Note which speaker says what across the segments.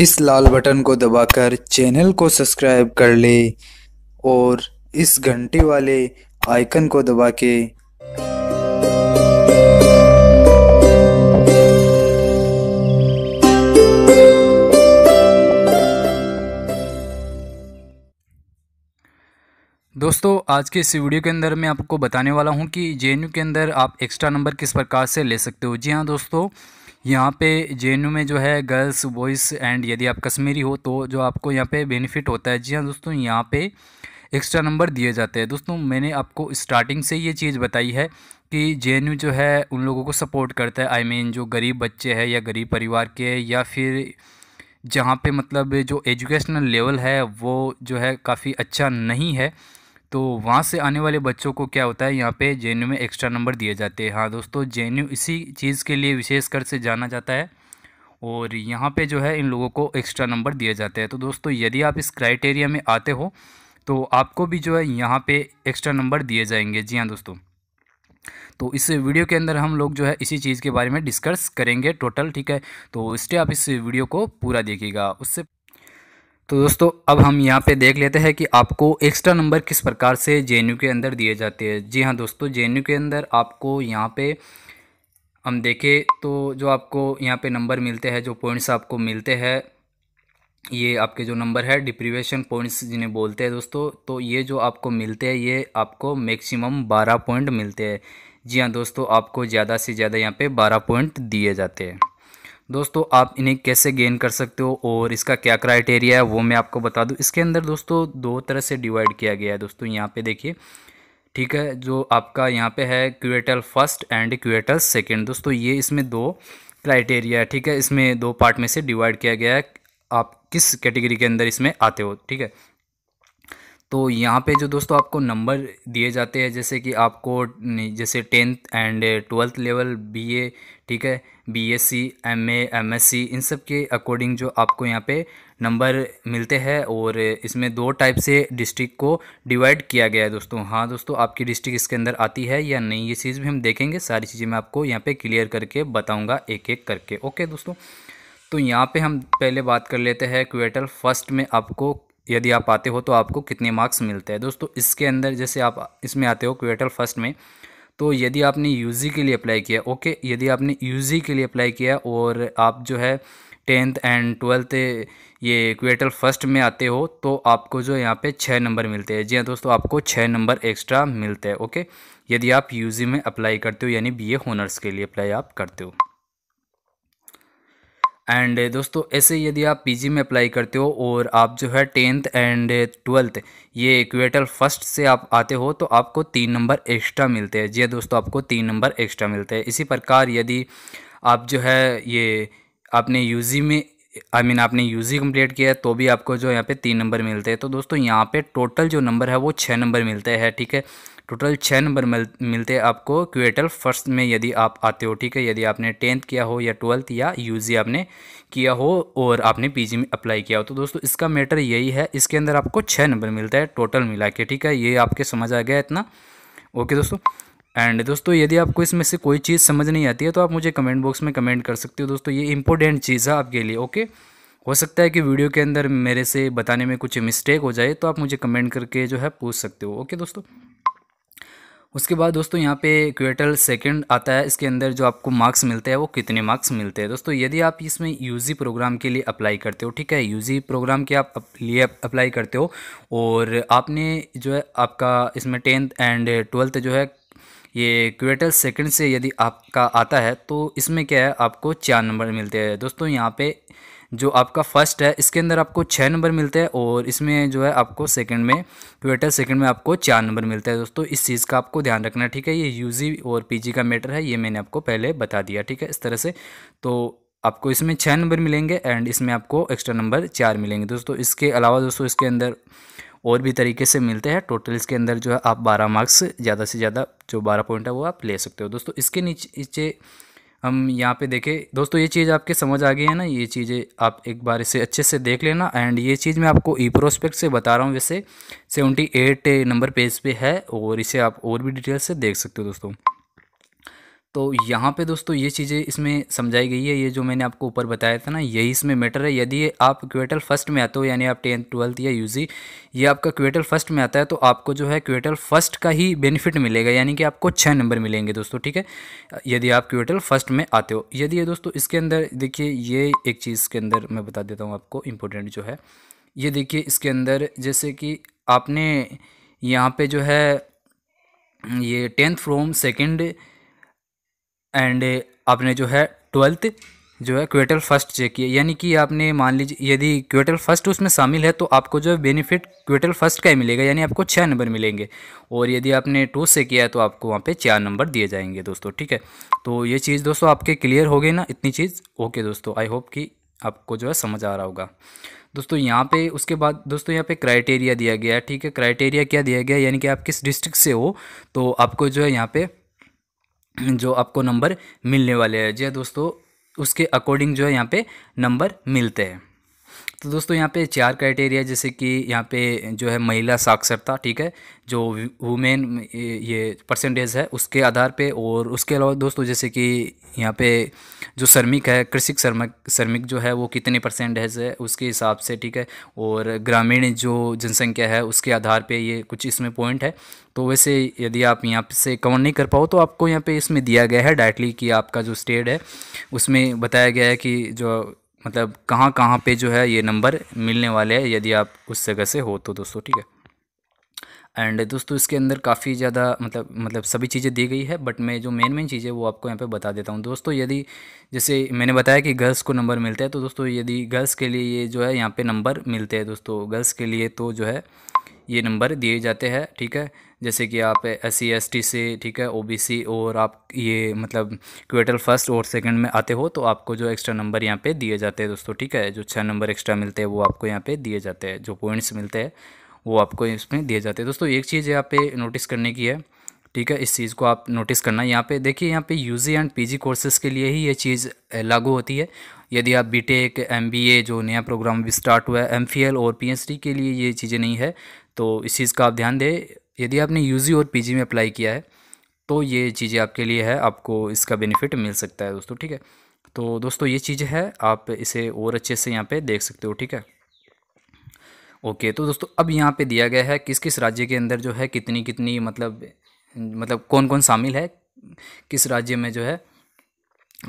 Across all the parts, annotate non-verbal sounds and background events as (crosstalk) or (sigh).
Speaker 1: इस लाल बटन को दबाकर चैनल को सब्सक्राइब कर ले और इस घंटी वाले आइकन को दबा के दोस्तों आज के इस वीडियो के अंदर मैं आपको बताने वाला हूं कि जे के अंदर आप एक्स्ट्रा नंबर किस प्रकार से ले सकते हो जी हाँ दोस्तों यहाँ पे जे में जो है गर्ल्स बॉयज़ एंड यदि आप कश्मीरी हो तो जो आपको यहाँ पे बेनिफिट होता है जी हाँ दोस्तों यहाँ पे एक्स्ट्रा नंबर दिए जाते हैं दोस्तों मैंने आपको स्टार्टिंग से ये चीज़ बताई है कि जे जो है उन लोगों को सपोर्ट करता है आई I मीन mean, जो गरीब बच्चे हैं या गरीब परिवार के या फिर जहाँ पे मतलब जो एजुकेशनल लेवल है वो जो है काफ़ी अच्छा नहीं है तो वहाँ से आने वाले बच्चों को क्या होता है यहाँ पे जे में एक्स्ट्रा नंबर दिए जाते हैं हाँ दोस्तों जे इसी चीज़ के लिए विशेषकर से जाना जाता है और यहाँ पे जो है इन लोगों को एक्स्ट्रा नंबर दिए जाते हैं तो दोस्तों यदि आप इस क्राइटेरिया में आते हो तो आपको भी जो है यहाँ पर एक्स्ट्रा नंबर दिए जाएंगे जी हाँ दोस्तों तो इस वीडियो के अंदर हम लोग जो है इसी चीज़ के बारे में डिस्कस करेंगे टोटल ठीक है तो इसलिए आप इस वीडियो को पूरा देखिएगा उससे तो दोस्तों अब हम यहाँ पे देख लेते हैं कि आपको एक्स्ट्रा नंबर किस प्रकार से जे के अंदर दिए जाते हैं जी हाँ दोस्तों जे के अंदर आपको यहाँ पे हम देखें तो जो आपको यहाँ पे नंबर मिलते हैं जो पॉइंट्स आपको मिलते हैं ये आपके जो नंबर है डिप्रीवेशन पॉइंट्स जिन्हें बोलते हैं दोस्तों तो ये जो आपको मिलते हैं ये आपको मैक्सिमम बारह पॉइंट मिलते हैं जी हाँ दोस्तों आपको ज़्यादा से ज़्यादा यहाँ पर बारह पॉइंट दिए जाते हैं दोस्तों आप इन्हें कैसे गेन कर सकते हो और इसका क्या क्राइटेरिया है वो मैं आपको बता दूं इसके अंदर दोस्तों दो तरह से डिवाइड किया गया है दोस्तों यहाँ पे देखिए ठीक है जो आपका यहाँ पे है क्यूएटल फर्स्ट एंड क्यूएटल सेकेंड दोस्तों ये इसमें दो क्राइटेरिया है ठीक है इसमें दो पार्ट में से डिवाइड किया गया है आप किस कैटेगरी के अंदर इसमें आते हो ठीक है तो यहाँ पे जो दोस्तों आपको नंबर दिए जाते हैं जैसे कि आपको जैसे tenth and twelfth level BA ठीक है बीएससी एमए एमएससी इन सब के अकॉर्डिंग जो आपको यहाँ पे नंबर मिलते हैं और इसमें दो टाइप से डिस्ट्रिक्ट को डिवाइड किया गया है दोस्तों हाँ दोस्तों आपकी डिस्ट्रिक्ट इसके अंदर आती है या नहीं ये चीज़ भी हम देखेंगे सारी चीज़ें मैं आपको यहाँ पर क्लियर करके बताऊँगा एक एक करके ओके दोस्तों तो यहाँ पे हम पहले बात कर लेते हैं क्वेटल फर्स्ट में आपको यदि आप आते हो तो आपको कितने मार्क्स मिलते हैं दोस्तों इसके अंदर जैसे आप इसमें आते हो क्वेटल फर्स्ट में तो यदि आपने यूजी के लिए अप्लाई किया ओके यदि आपने यूजी के लिए अप्लाई किया और आप जो है टेंथ एंड ट्वेल्थ ये क्वेटल फर्स्ट में आते हो तो आपको जो यहाँ पे छः नंबर मिलते हैं जी हाँ दोस्तों आपको छः नंबर एक्स्ट्रा मिलते हैं ओके यदि आप यूजी में अप्लाई करते हो यानी बीए होनर्स के लिए अप्लाई आप करते हो एंड दोस्तों ऐसे यदि आप पीजी में अप्लाई करते हो और आप जो है टेंथ एंड ट्वेल्थ ये इक्वेटल फर्स्ट से आप आते हो तो आपको तीन नंबर एक्स्ट्रा मिलते हैं जी हाँ दोस्तों आपको तीन नंबर एक्स्ट्रा मिलते हैं इसी प्रकार यदि आप जो है ये आपने यूजी में आई I मीन mean, आपने यूजी कंप्लीट किया है तो भी आपको जो यहाँ पे तीन नंबर मिलते हैं तो दोस्तों यहाँ पे टोटल जो नंबर है वो छः नंबर मिलते हैं ठीक है टोटल छः नंबर मिल मिलते हैं आपको क्वेटल फर्स्ट में यदि आप आते हो ठीक है यदि आपने टेंथ किया हो या ट्वेल्थ या यूजी आपने किया हो और आपने पीजी में अप्लाई किया हो तो दोस्तों इसका मैटर यही है इसके अंदर आपको छः नंबर मिलता है टोटल मिला के ठीक है ये आपके समझ आ गया इतना ओके दोस्तों एंड दोस्तों यदि आपको इसमें से कोई चीज़ समझ नहीं आती है तो आप मुझे कमेंट बॉक्स में कमेंट कर सकते हो दोस्तों ये इंपॉर्टेंट चीज़ है आपके लिए ओके हो सकता है कि वीडियो के अंदर मेरे से बताने में कुछ मिस्टेक हो जाए तो आप मुझे कमेंट करके जो है पूछ सकते हो ओके दोस्तों उसके बाद दोस्तों यहाँ पे क्वेटल सेकंड आता है इसके अंदर जो आपको मार्क्स मिलते हैं वो कितने मार्क्स मिलते हैं दोस्तों यदि आप इसमें यूजी प्रोग्राम के लिए अप्लाई करते हो ठीक है यूजी प्रोग्राम के आप लिए अप्लाई करते हो और आपने जो है आपका इसमें टेंथ एंड ट्वेल्थ जो है ये क्वेटल सेकंड से यदि आपका आता है तो इसमें क्या है आपको चार नंबर मिलते हैं दोस्तों यहाँ पर जो आपका फर्स्ट है इसके अंदर आपको छः नंबर मिलते हैं और इसमें जो है आपको सेकंड में ट्विटर सेकंड में आपको चार नंबर मिलता है दोस्तों इस चीज़ का आपको ध्यान रखना है ठीक है ये यूजी और पीजी का मैटर है ये मैंने आपको पहले बता दिया ठीक है इस तरह से तो आपको इसमें छः नंबर मिलेंगे एंड इसमें आपको एक्स्ट्रा नंबर चार मिलेंगे दोस्तों इसके अलावा दोस्तों इसके अंदर और भी तरीके से मिलते हैं टोटल इसके अंदर जो है आप बारह मार्क्स ज़्यादा से ज़्यादा जो बारह पॉइंट है वो आप ले सकते हो दोस्तों इसके नीचे हम यहाँ पे देखें दोस्तों ये चीज़ आपके समझ आ गई है ना ये चीज़ें आप एक बार इसे अच्छे से देख लेना एंड ये चीज़ मैं आपको ई प्रोस्पेक्ट से बता रहा हूँ वैसे सेवेंटी एट नंबर पेज पे है और इसे आप और भी डिटेल से देख सकते हो दोस्तों तो यहाँ पे दोस्तों ये चीज़ें इसमें समझाई गई है ये जो मैंने आपको ऊपर बताया था ना यही इसमें मैटर है यदि आप क्वेटल फर्स्ट में आते हो यानी आप टेंथ ट्वेल्थ या यूजी ये आपका क्वेटल फर्स्ट में आता है तो आपको जो है क्वेटल फर्स्ट का ही बेनिफिट मिलेगा यानी कि आपको छः नंबर मिलेंगे दोस्तों ठीक है यदि आप क्वेटल फर्स्ट में आते हो यदि ये दोस्तों इसके अंदर देखिए ये एक चीज़ के अंदर मैं बता देता हूँ आपको इम्पोर्टेंट जो है ये देखिए इसके अंदर जैसे कि आपने यहाँ पर जो है ये टेंथ फ्रॉम सेकेंड एंड आपने जो है ट्वेल्थ जो है क्वेटल फर्स्ट चेक किया यानी कि आपने मान लीजिए यदि क्वेटल फर्स्ट उसमें शामिल है तो आपको जो है बेनिफिट क्वेटल फर्स्ट का ही मिलेगा यानी आपको छः नंबर मिलेंगे और यदि आपने टू से किया है तो आपको वहाँ पे चार नंबर दिए जाएंगे दोस्तों ठीक है तो ये चीज़ दोस्तों आपके क्लियर हो गई ना इतनी चीज़ ओके दोस्तों आई होप कि आपको जो है समझ आ रहा होगा दोस्तों यहाँ पे उसके बाद दोस्तों यहाँ पे क्राइटेरिया दिया गया है ठीक है क्राइटेरिया क्या दिया गया यानी कि आप किस डिस्ट्रिक्ट से हो तो आपको जो है यहाँ पे जो आपको नंबर मिलने वाले हैं जी हाँ दोस्तों उसके अकॉर्डिंग जो है यहाँ पे नंबर मिलते हैं तो दोस्तों यहाँ पे चार क्राइटेरिया जैसे कि यहाँ पे जो है महिला साक्षरता ठीक है जो वुमेन ये परसेंटेज है उसके आधार पे और उसके अलावा दोस्तों जैसे कि यहाँ पे जो श्रमिक है कृषिक श्रमिक श्रमिक जो है वो कितने परसेंटेज है उसके हिसाब से ठीक है और ग्रामीण जो जनसंख्या है उसके आधार पे ये कुछ इसमें पॉइंट है तो वैसे यदि आप यहाँ से कवर नहीं कर पाओ तो आपको यहाँ पे इसमें दिया गया है डायरेक्टली कि आपका जो स्टेट है उसमें बताया गया है कि जो मतलब कहाँ कहाँ पे जो है ये नंबर मिलने वाले हैं यदि आप उस जगह से हो तो दोस्तों ठीक है एंड दोस्तों इसके अंदर काफ़ी ज़्यादा मतलब मतलब सभी चीज़ें दी गई है बट मैं जो मेन मेन चीज़ें वो आपको यहाँ पे बता देता हूँ दोस्तों यदि जैसे मैंने बताया कि गर्ल्स को नंबर मिलता है तो दोस्तों यदि गर्ल्स के लिए ये जो है यहाँ पे नंबर मिलते हैं दोस्तों गर्ल्स के लिए तो जो है ये नंबर दिए जाते हैं ठीक है जैसे कि आप एस सी से ठीक है ओबीसी और आप ये मतलब क्वेटल फर्स्ट और सेकंड में आते हो तो आपको जो एक्स्ट्रा नंबर यहाँ पे दिए जाते हैं दोस्तों ठीक है जो छः नंबर एक्स्ट्रा मिलते हैं वो आपको यहाँ पे दिए जाते हैं जो पॉइंट्स मिलते हैं वो आपको इसमें दिए जाते हैं दोस्तों एक चीज़ यहाँ पे नोटिस करने की है ठीक है इस चीज़ को आप नोटिस करना यहाँ पे देखिए यहाँ पे यूजी एंड पीजी कोर्सेज़ के लिए ही ये चीज़ लागू होती है यदि आप बीटेक एमबीए जो नया प्रोग्राम भी स्टार्ट हुआ है एमफीएल और पीएचडी के लिए ये चीज़ें नहीं है तो इस चीज़ का आप ध्यान दें यदि आपने यूजी और पीजी में अप्लाई किया है तो ये चीज़ें आपके लिए है आपको इसका बेनिफिट मिल सकता है दोस्तों ठीक है तो दोस्तों ये चीज़ है आप इसे और अच्छे से यहाँ पे देख सकते हो ठीक है ओके तो दोस्तों अब यहाँ पे दिया गया है किस किस राज्य के अंदर जो है कितनी कितनी मतलब मतलब कौन कौन शामिल है किस राज्य में जो है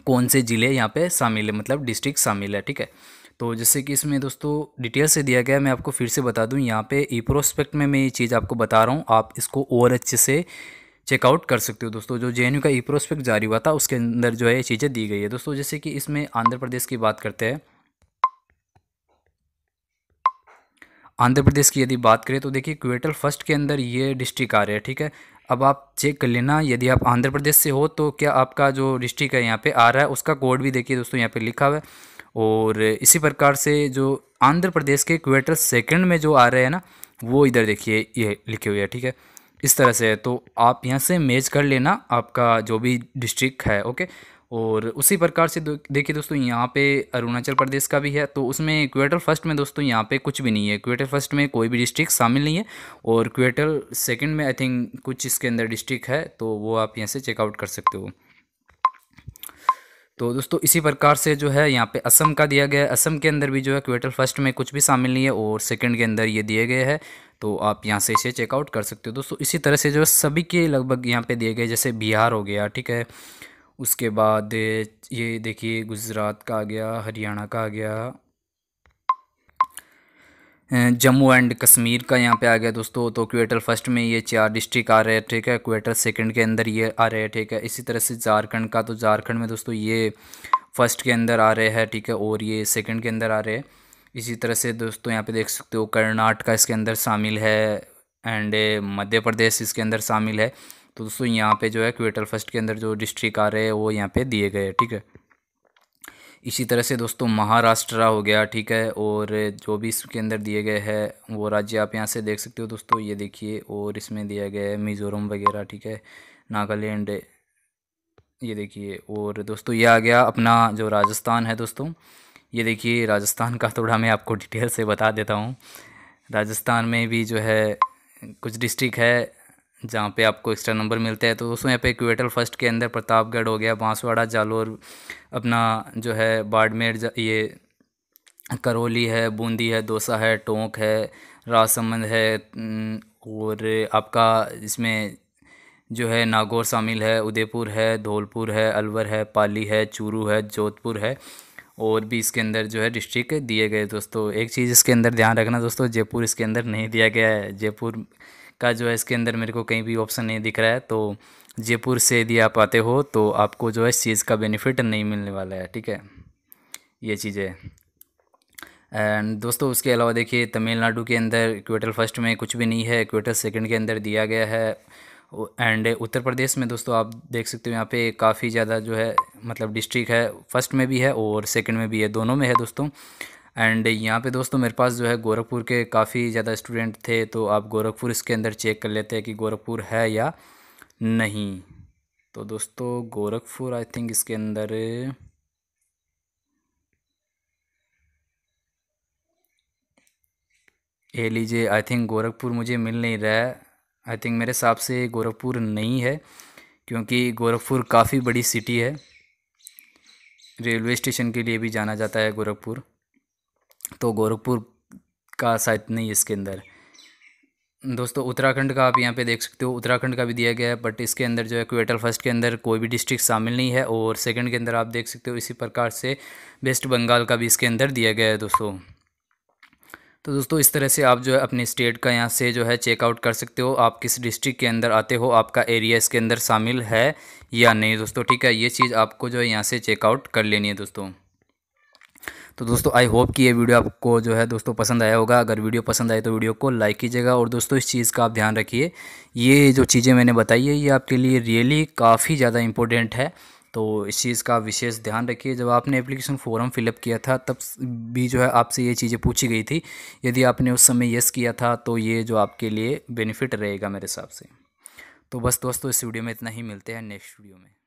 Speaker 1: कौन से ज़िले यहाँ पे शामिल है मतलब डिस्ट्रिक्ट शामिल है ठीक है तो जैसे कि इसमें दोस्तों डिटेल से दिया गया मैं आपको फिर से बता दूं यहाँ पे ई प्रोस्पेक्ट में मैं ये चीज़ आपको बता रहा हूँ आप इसको और अच्छे से चेकआउट कर सकते हो दोस्तों जो जे का ई प्रोस्पेक्ट जारी हुआ था उसके अंदर जो है ये चीज़ें दी गई है दोस्तों जैसे कि इसमें आंध्र प्रदेश की बात करते हैं आंध्र प्रदेश की यदि बात करें तो देखिए क्वेटल फर्स्ट के अंदर ये डिस्ट्रिक्ट आ रहा है ठीक है अब आप चेक कर लेना यदि आप आंध्र प्रदेश से हो तो क्या आपका जो डिस्ट्रिक्ट है यहाँ पे आ रहा है उसका कोड भी देखिए दोस्तों यहाँ पे लिखा हुआ है और इसी प्रकार से जो आंध्र प्रदेश के क्वेटर सेकंड में जो आ रहे हैं ना वो इधर देखिए ये लिखे हुए हैं ठीक है इस तरह से है तो आप यहाँ से मेज कर लेना आपका जो भी डिस्ट्रिक्ट है ओके और उसी प्रकार से देखिए दोस्तों यहाँ पे अरुणाचल प्रदेश का भी है तो उसमें क्वेटर फर्स्ट में दोस्तों यहाँ पे कुछ भी नहीं है क्वेटर फर्स्ट में कोई भी डिस्ट्रिक्ट शामिल नहीं है और क्वेटर सेकंड में आई थिंक कुछ इसके अंदर डिस्ट्रिक्ट है तो वो आप यहाँ से चेकआउट कर सकते हो तो दोस्तों इसी प्रकार से जो है यहाँ पे असम का दिया गया है असम के अंदर भी जो है क्वेटर फर्स्ट में कुछ भी शामिल नहीं है और सेकंड के अंदर ये दिए गए हैं तो आप यहाँ से इसे चेकआउट कर सकते हो दोस्तों इसी तरह से जो है सभी के लगभग यहाँ पे दिए गए जैसे बिहार हो गया ठीक है उसके बाद ये देखिए गुजरात का आ गया हरियाणा का आ गया जम्मू एंड कश्मीर का यहाँ पे आ गया दोस्तों तो क्वेटर फर्स्ट में ये चार डिस्ट्रिक्ट आ रहे हैं ठीक है क्वेटर सेकंड के अंदर ये आ रहे हैं ठीक है इसी तरह से झारखंड का तो झारखंड में दोस्तों ये फर्स्ट के अंदर आ रहे हैं ठीक है और ये सेकंड के अंदर आ रहे हैं इसी तरह से दोस्तों यहाँ पे देख सकते हो कर्नाटका इसके अंदर शामिल है एंड मध्य प्रदेश इसके अंदर शामिल है तो दोस्तों यहाँ पर जो है क्वेटर फर्स्ट के अंदर जो डिस्ट्रिक्ट आ रहे हैं वो यहाँ पर दिए गए ठीक है इसी तरह से दोस्तों महाराष्ट्र हो गया ठीक है और जो भी इसके अंदर दिए गए हैं वो राज्य आप यहाँ से देख सकते हो दोस्तों ये देखिए और इसमें दिया गया है मिज़ोरम वगैरह ठीक है नागालैंड ये देखिए और दोस्तों ये आ गया अपना जो राजस्थान है दोस्तों ये देखिए राजस्थान का थोड़ा मैं आपको (laughs) डिटेल से बता देता हूँ राजस्थान में भी जो है कुछ डिस्ट्रिक्ट है जहाँ पे आपको एक्स्ट्रा नंबर मिलते हैं तो दोस्तों यहाँ पे इक्वेटल फर्स्ट के अंदर प्रतापगढ़ हो गया बांसवाड़ा जालोर अपना जो है बाड़मेर ये करौली है बूंदी है दोसा है टोंक है राजसमंद है और आपका इसमें जो है नागौर शामिल है उदयपुर है धौलपुर है अलवर है पाली है चूरू है जोधपुर है और भी इसके अंदर जो है डिस्ट्रिक्ट दिए गए दोस्तों एक चीज़ इसके अंदर ध्यान रखना दोस्तों जयपुर इसके अंदर नहीं दिया गया है जयपुर का जो है इसके अंदर मेरे को कहीं भी ऑप्शन नहीं दिख रहा है तो जयपुर से यदि आप आते हो तो आपको जो है इस चीज़ का बेनिफिट नहीं मिलने वाला है ठीक है ये चीज़ है एंड दोस्तों उसके अलावा देखिए तमिलनाडु के अंदर इक्वेटर फर्स्ट में कुछ भी नहीं है इक्वेटर सेकंड के अंदर दिया गया है एंड उत्तर प्रदेश में दोस्तों आप देख सकते हो यहाँ पे काफ़ी ज़्यादा जो है मतलब डिस्ट्रिक्ट है फर्स्ट में भी है और सेकंड में भी है दोनों में है दोस्तों एंड यहाँ पे दोस्तों मेरे पास जो है गोरखपुर के काफ़ी ज़्यादा स्टूडेंट थे तो आप गोरखपुर इसके अंदर चेक कर लेते हैं कि गोरखपुर है या नहीं तो दोस्तों गोरखपुर आई थिंक इसके अंदर ये लीजिए आई थिंक गोरखपुर मुझे मिल नहीं रहा है आई थिंक मेरे हिसाब से गोरखपुर नहीं है क्योंकि गोरखपुर काफ़ी बड़ी सिटी है रेलवे स्टेशन के लिए भी जाना जाता है गोरखपुर तो गोरखपुर का शायद नहीं इसके अंदर दोस्तों उत्तराखंड का आप यहाँ पे देख सकते हो उत्तराखंड का भी दिया गया है बट इसके अंदर जो है क्वेटल फर्स्ट के अंदर कोई भी डिस्ट्रिक्ट शामिल नहीं है और सेकंड के अंदर आप देख सकते हो इसी प्रकार से वेस्ट बंगाल का भी इसके अंदर दिया गया है दोस्तों तो दोस्तों इस तरह से आप जो है अपने स्टेट का यहाँ से जो है चेकआउट कर सकते हो आप किस डिस्ट्रिक्ट के अंदर आते हो आपका एरिया इसके अंदर शामिल है या नहीं दोस्तों ठीक है ये चीज़ आपको जो है यहाँ से चेकआउट कर लेनी है दोस्तों तो दोस्तों आई होप कि ये वीडियो आपको जो है दोस्तों पसंद आया होगा अगर वीडियो पसंद आए तो वीडियो को लाइक कीजिएगा और दोस्तों इस चीज़ का आप ध्यान रखिए ये जो चीज़ें मैंने बताई है ये आपके लिए रियली काफ़ी ज़्यादा इंपॉर्टेंट है तो इस चीज़ का विशेष ध्यान रखिए जब आपने एप्लीकेशन फॉर्म फिलअप किया था तब भी जो है आपसे ये चीज़ें पूछी गई थी यदि आपने उस समय यस किया था तो ये जो आपके लिए बेनिफिट रहेगा मेरे हिसाब से तो बस दोस्तों इस वीडियो में इतना ही मिलते हैं नेक्स्ट वीडियो में